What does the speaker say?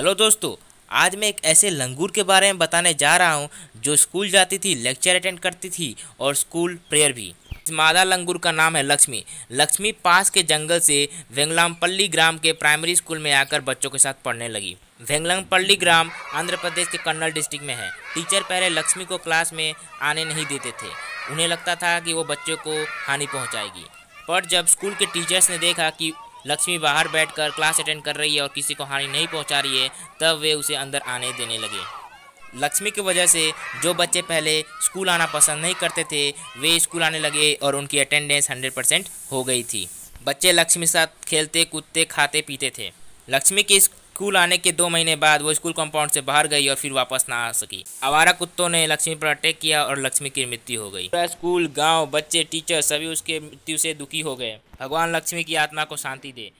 hello दोस्तों आज मैं एक ऐसे लंगूर के बारे में बताने जा रहा हूँ जो स्कूल जाती थी लेक्चर अटेंड करती थी और स्कूल प्रेयर भी इस मादा लंगूर का नाम है लक्ष्मी लक्ष्मी पास के जंगल से वेंगलामपल्ली ग्राम के प्राइमरी स्कूल में आकर बच्चों के साथ पढ़ने लगी वेंगलामपल्ली ग्राम आंध्र प्रदेश के कन्नल डिस्ट्रिक्ट में है टीचर पहले लक्ष्मी को क्लास में आने नहीं देते थे उन्हें लगता था कि वो बच्चों को हानि पहुँचाएगी पर जब स्कूल के टीचर्स ने देखा कि लक्ष्मी बाहर बैठकर क्लास अटेंड कर रही है और किसी को हानि नहीं पहुंचा रही है तब वे उसे अंदर आने देने लगे लक्ष्मी की वजह से जो बच्चे पहले स्कूल आना पसंद नहीं करते थे वे स्कूल आने लगे और उनकी अटेंडेंस हंड्रेड परसेंट हो गई थी बच्चे लक्ष्मी के साथ खेलते कूदते खाते पीते थे लक्ष्मी की स्कूल आने के दो महीने बाद वो स्कूल कंपाउंड से बाहर गई और फिर वापस ना आ सकी आवारा कुत्तों ने लक्ष्मी पर अटैक किया और लक्ष्मी की मृत्यु हो गई पूरा स्कूल गाँव बच्चे टीचर सभी उसके मृत्यु से दुखी हो गए भगवान लक्ष्मी की आत्मा को शांति दे